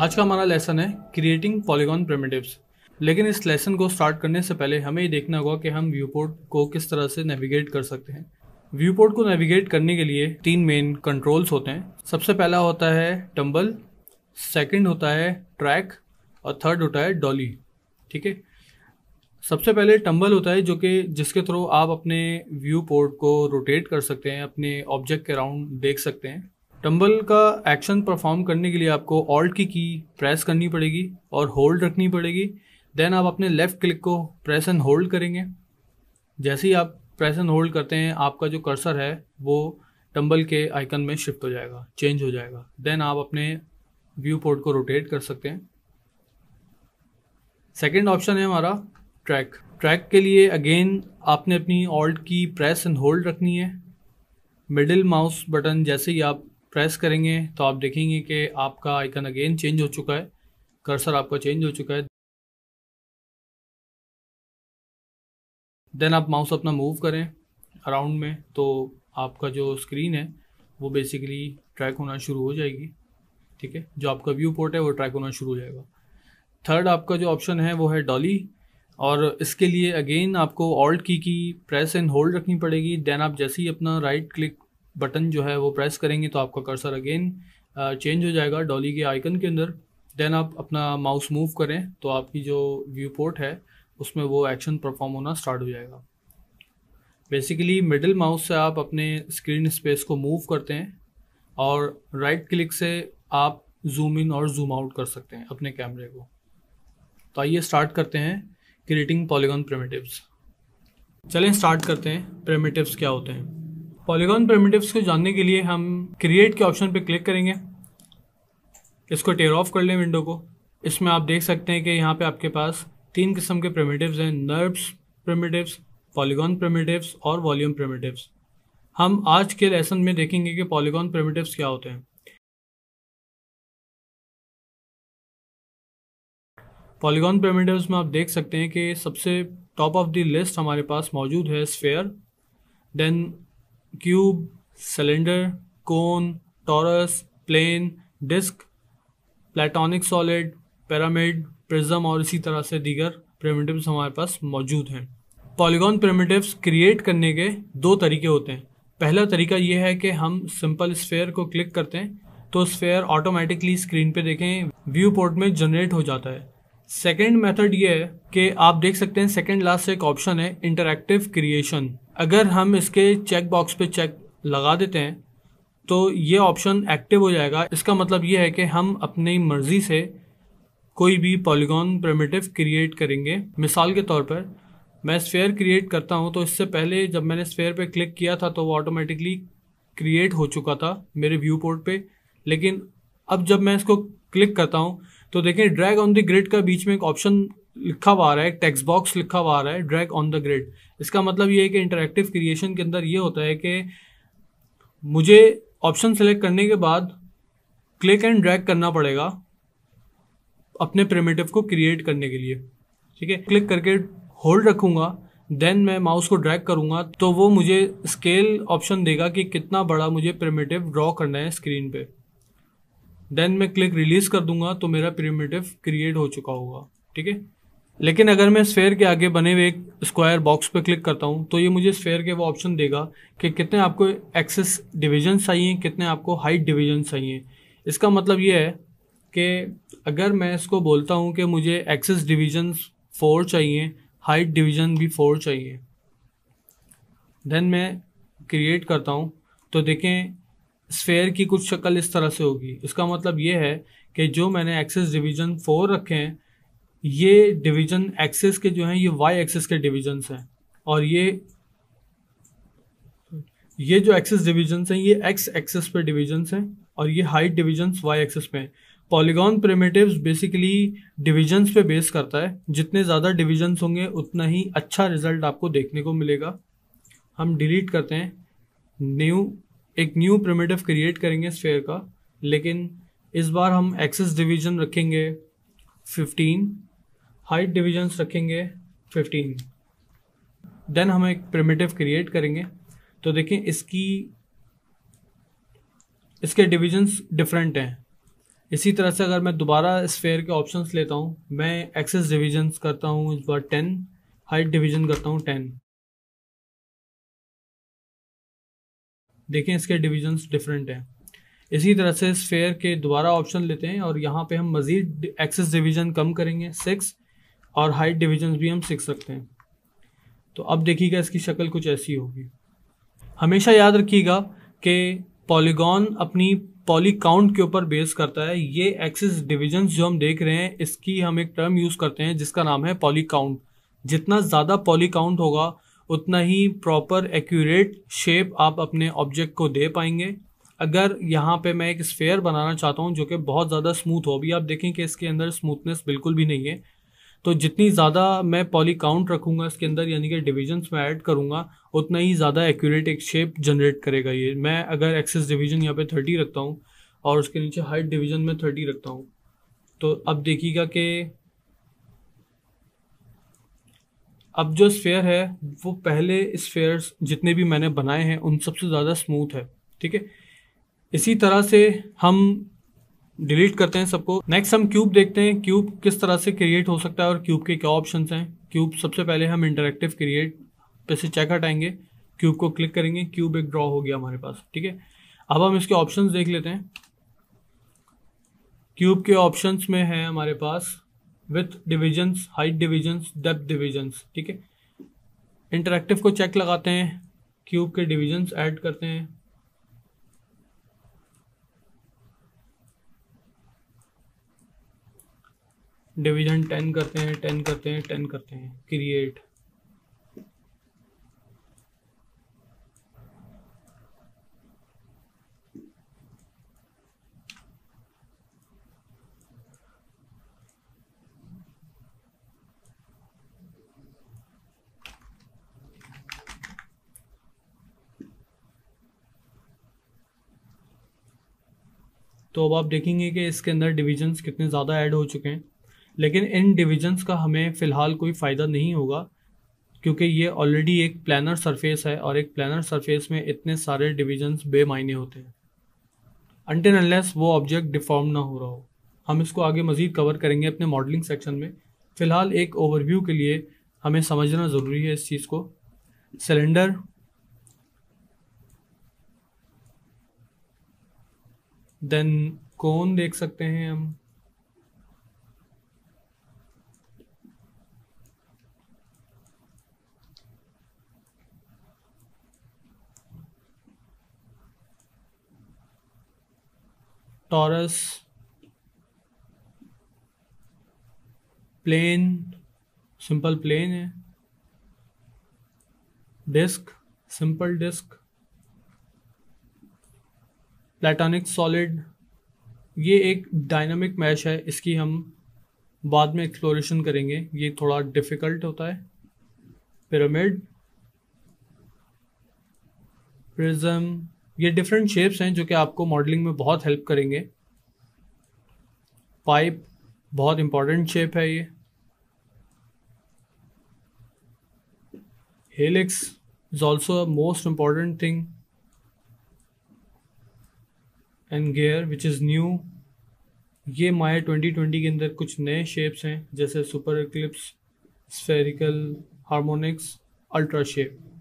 आज का हमारा लेसन है क्रिएटिंग पॉलीगॉन प्रेमेटिव लेकिन इस लेसन को स्टार्ट करने से पहले हमें ये देखना होगा कि हम व्यूपोर्ट को किस तरह से नेविगेट कर सकते हैं व्यूपोर्ट को नेविगेट करने के लिए तीन मेन कंट्रोल्स होते हैं सबसे पहला होता है टम्बल सेकंड होता है ट्रैक और थर्ड होता है डॉली ठीक है सबसे पहले टम्बल होता है जो कि जिसके थ्रू आप अपने व्यू पोर्ट को रोटेट कर सकते हैं अपने ऑब्जेक्ट के अराउंड देख सकते हैं टम्बल का एक्शन परफॉर्म करने के लिए आपको ऑल्ट की की प्रेस करनी पड़ेगी और होल्ड रखनी पड़ेगी देन आप अपने लेफ़्ट क्लिक को प्रेस एंड होल्ड करेंगे जैसे ही आप प्रेस एंड होल्ड करते हैं आपका जो कर्सर है वो टम्बल के आइकन में शिफ्ट हो जाएगा चेंज हो जाएगा देन आप अपने व्यू पोर्ट को रोटेट कर सकते हैं सेकेंड ऑप्शन है हमारा ट्रैक ट्रैक के लिए अगेन आपने अपनी ऑल्ट की प्रेस एंड होल्ड रखनी है मिडिल माउस बटन जैसे ही आप प्रेस करेंगे तो आप देखेंगे कि आपका आइकन अगेन चेंज हो चुका है कर्सर आपका चेंज हो चुका है देन आप माउस अपना मूव करें अराउंड में तो आपका जो स्क्रीन है वो बेसिकली ट्रैक होना शुरू हो जाएगी ठीक है जो आपका व्यू पोर्ट है वो ट्रैक होना शुरू हो जाएगा थर्ड आपका जो ऑप्शन है वो है डॉली और इसके लिए अगेन आपको ऑल्ट की की प्रेस एंड होल्ड रखनी पड़ेगी देन आप जैसे ही अपना राइट क्लिक बटन जो है वो प्रेस करेंगे तो आपका कर्सर अगेन चेंज हो जाएगा डॉली के आइकन के अंदर देन आप अपना माउस मूव करें तो आपकी जो व्यू पोर्ट है उसमें वो एक्शन परफॉर्म होना स्टार्ट हो जाएगा बेसिकली मिडिल माउस से आप अपने स्क्रीन स्पेस को मूव करते हैं और राइट right क्लिक से आप जूम इन और जूम आउट कर सकते हैं अपने कैमरे को तो आइए स्टार्ट करते हैं क्रिएटिंग पॉलीगॉन प्रेमेटिव्स चलें स्टार्ट करते हैं प्रेमेटिव्स क्या होते हैं पॉलीगॉन प्रमेटिवस को जानने के लिए हम क्रिएट के ऑप्शन पर क्लिक करेंगे इसको टेयर ऑफ कर लें विंडो को इसमें आप देख सकते हैं कि यहाँ पे आपके पास तीन किस्म के प्रिमिटिव्स हैं नर्व्स प्रिमिटिव्स पॉलीगॉन प्रिमिटिव्स और वॉल्यूम प्रिमिटिव्स हम आज के लेसन में देखेंगे कि पॉलीगॉन प्रिमिटिव्स क्या होते हैं पॉलीगॉन प्रिमिटिव्स में आप देख सकते हैं कि सबसे टॉप ऑफ द लिस्ट हमारे पास मौजूद है sphere then cube cylinder cone torus plane disc platonic solid pyramid prism और इसी तरह से दीगर प्रिमिटिव्स हमारे पास मौजूद हैं पॉलीगॉन प्रिमिटिव्स क्रिएट करने के दो तरीके होते हैं पहला तरीका यह है कि हम सिंपल स्फेयर को क्लिक करते हैं तो स्फेयर ऑटोमेटिकली स्क्रीन पे देखें व्यू पोर्ट में जनरेट हो जाता है सेकेंड मेथड ये है कि आप देख सकते हैं सेकेंड लास्ट एक ऑप्शन है इंटरेक्टिव क्रिएशन अगर हम इसके चेक बॉक्स पे चेक लगा देते हैं तो ये ऑप्शन एक्टिव हो जाएगा इसका मतलब ये है कि हम अपनी मर्ज़ी से कोई भी पॉलीगॉन प्रमेटिव क्रिएट करेंगे मिसाल के तौर पर मैं स्फेयर क्रिएट करता हूँ तो इससे पहले जब मैंने स्फेयर पे क्लिक किया था तो वो ऑटोमेटिकली क्रिएट हो चुका था मेरे व्यू पोर्ट पर लेकिन अब जब मैं इसको क्लिक करता हूँ तो देखें ड्रैग ऑन द ग्रिड का बीच में एक ऑप्शन लिखा हुआ रहा है टेक्स्ट बॉक्स लिखा हुआ रहा है ड्रैग ऑन द ग्रिड इसका मतलब ये है कि इंटरेक्टिव क्रिएशन के अंदर ये होता है कि मुझे ऑप्शन सेलेक्ट करने के बाद क्लिक एंड ड्रैग करना पड़ेगा अपने प्रिमेटिव को क्रिएट करने के लिए ठीक है क्लिक करके होल्ड रखूँगा देन मैं माउस को ड्रैग करूँगा तो वो मुझे स्केल ऑप्शन देगा कि कितना बड़ा मुझे प्रिमेटिव ड्रॉ करना है स्क्रीन पर देन मैं क्लिक रिलीज कर दूंगा तो मेरा प्रिमेटिव क्रिएट हो चुका होगा ठीक है लेकिन अगर मैं स्फेयर के आगे बने हुए एक स्क्वायर बॉक्स पर क्लिक करता हूँ तो ये मुझे स्फेयर के वो ऑप्शन देगा कि कितने आपको एक्सेस डिविजन चाहिए कितने आपको हाइट डिविजन चाहिए इसका मतलब ये है कि अगर मैं इसको बोलता हूँ कि मुझे एक्सेस डिवीजन फोर चाहिए हाइट डिवीजन भी फोर चाहिए देन मैं क्रिएट करता हूँ तो देखें स्फेयर की कुछ शक्ल इस तरह से होगी इसका मतलब ये है कि जो मैंने एक्सेस डिवीजन फोर रखे हैं ये डिवीजन एक्सेस के जो हैं ये वाई एक्सेस के डिवीजन हैं और ये ये जो एक्सेस डिवीजन हैं ये एक्स एक्सेस पे डिवीजन हैं और ये हाइट डिवीजन वाई एक्सेस पे हैं पॉलीगॉन प्रेमेटिव बेसिकली डिवीजन पे बेस करता है जितने ज़्यादा डिवीजन होंगे उतना ही अच्छा रिजल्ट आपको देखने को मिलेगा हम डिलीट करते हैं न्यू एक न्यू प्रिमेटिव क्रिएट करेंगे स्फेयर का लेकिन इस बार हम एक्सेस डिवीजन रखेंगे फिफ्टीन हाइट डिवीजन्स रखेंगे फिफ्टीन देन हम एक प्रिमेटिव क्रिएट करेंगे तो देखें इसकी इसके डिविजन्स डिफरेंट हैं इसी तरह से अगर मैं दोबारा स्फेयर के ऑप्शंस लेता हूँ मैं एक्सेस डिविजन्स करता हूँ इस बार टेन हाइट डिवीजन करता हूँ टेन देखें इसके डिविजन्स डिफरेंट हैं इसी तरह से स्फेयर के दोबारा ऑप्शन लेते हैं और यहाँ पे हम मज़ीद एक्सेस डिवीज़न कम करेंगे सिक्स और हाइट डिवीजन भी हम सीख सकते हैं तो अब देखिएगा इसकी शक्ल कुछ ऐसी होगी हमेशा याद रखिएगा कि पॉलीगॉन अपनी पॉली काउंट के ऊपर बेस करता है ये एक्सिस डिवीजन जो हम देख रहे हैं इसकी हम एक टर्म यूज़ करते हैं जिसका नाम है पॉली काउंट जितना ज़्यादा पॉली काउंट होगा उतना ही प्रॉपर एक्यूरेट शेप आप अपने ऑब्जेक्ट को दे पाएंगे अगर यहाँ पे मैं एक स्फेयर बनाना चाहता हूँ जो कि बहुत ज़्यादा स्मूथ हो अभी आप देखें कि इसके अंदर स्मूथनेस बिल्कुल भी नहीं है तो जितनी ज़्यादा मैं पॉली काउंट रखूँगा इसके अंदर यानी कि डिविजन्स में ऐड करूँगा उतना ही ज़्यादा एक्यूरेट एक शेप जनरेट करेगा ये मैं अगर एक्सेस डिवीजन यहाँ पे थर्टी रखता हूँ और उसके नीचे हाइट डिवीजन में थर्टी रखता हूँ तो अब देखिएगा कि अब जो स्फेयर है वो पहले स्फेयर्स जितने भी मैंने बनाए हैं उन सबसे ज़्यादा स्मूथ है ठीक है इसी तरह से हम डिलीट करते हैं सबको नेक्स्ट हम क्यूब देखते हैं क्यूब किस तरह से क्रिएट हो सकता है और क्यूब के क्या ऑप्शन हैं क्यूब सबसे पहले हम इंटरेक्टिव क्रिएट पे से चेक हटाएंगे क्यूब को क्लिक करेंगे क्यूब एक ड्रॉ हो गया हमारे पास ठीक है अब हम इसके ऑप्शंस देख लेते हैं क्यूब के ऑप्शंस में है हमारे पास with divisions height divisions depth divisions ठीक है इंटरेक्टिव को चेक लगाते हैं क्यूब के डिविजन्स एड करते हैं डिविजन टेन करते हैं टेन करते हैं टेन करते हैं क्रिएट तो अब आप देखेंगे कि इसके अंदर डिविजन्स कितने ज़्यादा ऐड हो चुके हैं लेकिन इन डिविजन्स का हमें फ़िलहाल कोई फ़ायदा नहीं होगा क्योंकि ये ऑलरेडी एक प्लानर सरफेस है और एक प्लानर सरफेस में इतने सारे डिविजन्स बेमायने होते हैं अनटिन अनलेस वो ऑब्जेक्ट डिफॉर्म ना हो रहा हो हम इसको आगे मज़ीद कवर करेंगे अपने मॉडलिंग सेक्शन में फ़िलहाल एक ओवरव्यू के लिए हमें समझना ज़रूरी है इस चीज़ को सिलेंडर देन कौन देख सकते हैं हम टॉरस प्लेन सिंपल प्लेन है disc simple disc platonic solid ये एक डायनामिक मैश है इसकी हम बाद में एक्सप्लोरेशन करेंगे ये थोड़ा डिफ़िकल्ट होता है पिरामिड प्रिज्म ये डिफरेंट शेप्स हैं जो कि आपको मॉडलिंग में बहुत हेल्प करेंगे पाइप बहुत इंपॉर्टेंट शेप है ये helix is also most important thing and gear which is new ये माया 2020 के अंदर कुछ नए शेप्स हैं जैसे super eclipse spherical harmonics ultra shape